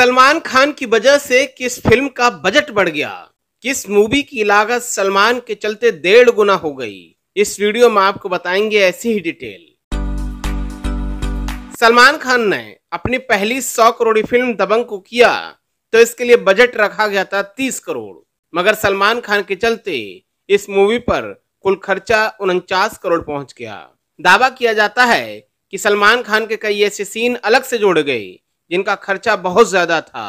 सलमान खान की वजह से किस फिल्म का बजट बढ़ गया किस मूवी की लागत सलमान के चलते डेढ़ गुना हो गई इस वीडियो में आपको बताएंगे ऐसी ही डिटेल सलमान खान ने अपनी पहली सौ करोड़ी फिल्म दबंग को किया तो इसके लिए बजट रखा गया था तीस करोड़ मगर सलमान खान के चलते इस मूवी पर कुल खर्चा उनचास करोड़ पहुंच गया दावा किया जाता है कि सलमान खान के कई ऐसे सीन अलग से जोड़ गए जिनका खर्चा बहुत ज्यादा था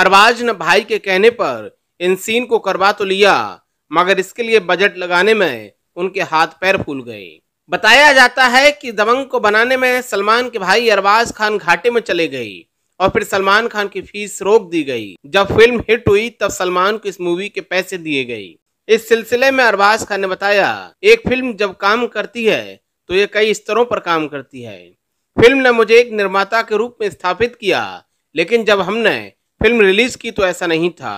अरबाज ने भाई के कहने पर इन सीन को करवा तो लिया मगर इसके लिए बजट लगाने में उनके हाथ पैर फूल गए बताया जाता है कि दबंग को बनाने में सलमान के भाई अरबाज खान घाटे में चले गए और फिर सलमान खान की फीस रोक दी गई जब फिल्म हिट हुई तब सलमान को इस मूवी के पैसे दिए गए इस सिलसिले में अरबाज खान ने बताया एक फिल्म जब काम करती है तो ये कई स्तरों पर काम करती है फिल्म ने मुझे एक निर्माता के रूप में स्थापित किया लेकिन जब हमने फिल्म रिलीज की तो ऐसा नहीं था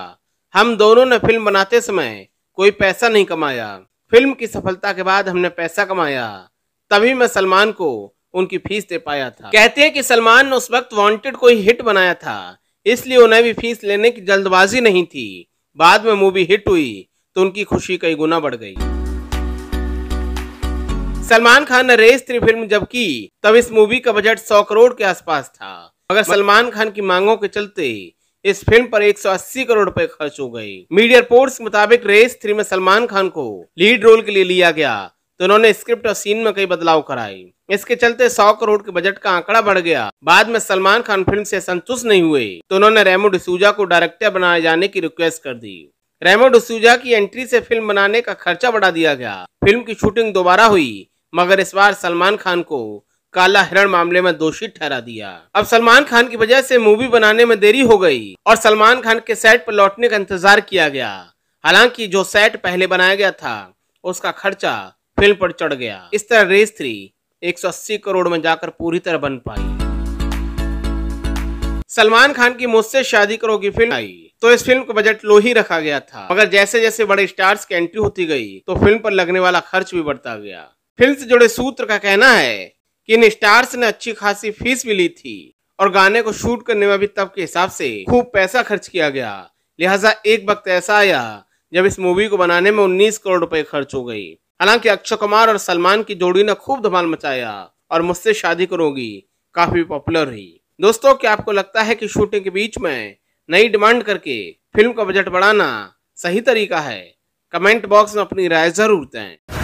हम दोनों ने फिल्म बनाते समय कोई पैसा नहीं कमाया फिल्म की सफलता के बाद हमने पैसा कमाया तभी मैं सलमान को उनकी फीस दे पाया था कहते हैं कि सलमान ने उस वक्त वांटेड को ही हिट बनाया था इसलिए उन्हें भी फीस लेने की जल्दबाजी नहीं थी बाद में मूवी हिट हुई तो उनकी खुशी कई गुना बढ़ गई सलमान खान ने रेस थ्री फिल्म जब की तब इस मूवी का बजट 100 करोड़ के आसपास था मगर सलमान खान की मांगों के चलते इस फिल्म पर 180 करोड़ रुपए खर्च हो गए मीडिया रिपोर्ट्स के मुताबिक रेस थ्री में सलमान खान को लीड रोल के लिए लिया गया तो उन्होंने स्क्रिप्ट और सीन में कई बदलाव कराए इसके चलते 100 करोड़ के बजट का आंकड़ा बढ़ गया बाद में सलमान खान फिल्म से संतुष्ट नहीं हुए तो उन्होंने रेमो डिसूजा को डायरेक्टर बनाए जाने की रिक्वेस्ट कर दी रेमो डिसूजा की एंट्री से फिल्म बनाने का खर्चा बढ़ा दिया गया फिल्म की शूटिंग दोबारा हुई मगर इस बार सलमान खान को काला हिरण मामले में दोषी ठहरा दिया अब सलमान खान की वजह से मूवी बनाने में देरी हो गई और सलमान खान के सेट पर लौटने का इंतजार किया गया हालांकि जो सेट पहले बनाया गया था उसका खर्चा फिल्म पर चढ़ गया इस तरह रेस थ्री 180 करोड़ में जाकर पूरी तरह बन पाई सलमान खान की मुझसे शादी करो की फिल्म आई तो इस फिल्म का बजट लो ही रखा गया था मगर जैसे जैसे बड़े स्टार्स की एंट्री होती गई तो फिल्म पर लगने वाला खर्च भी बढ़ता गया फिल्म से जुड़े सूत्र का कहना है कि इन स्टार्स ने अच्छी खासी फीस भी ली थी और गाने को शूट करने में भी तब के हिसाब से खूब पैसा खर्च किया गया लिहाजा एक वक्त ऐसा आया जब इस मूवी को बनाने में 19 करोड़ रुपए खर्च हो गई हालांकि अक्षय कुमार और सलमान की जोड़ी ने खूब धमाल मचाया और मुझसे शादी करोगी काफी पॉपुलर रही दोस्तों क्या आपको लगता है कि शूटिंग के बीच में नई डिमांड करके फिल्म का बजट बढ़ाना सही तरीका है कमेंट बॉक्स में अपनी राय जरूर दें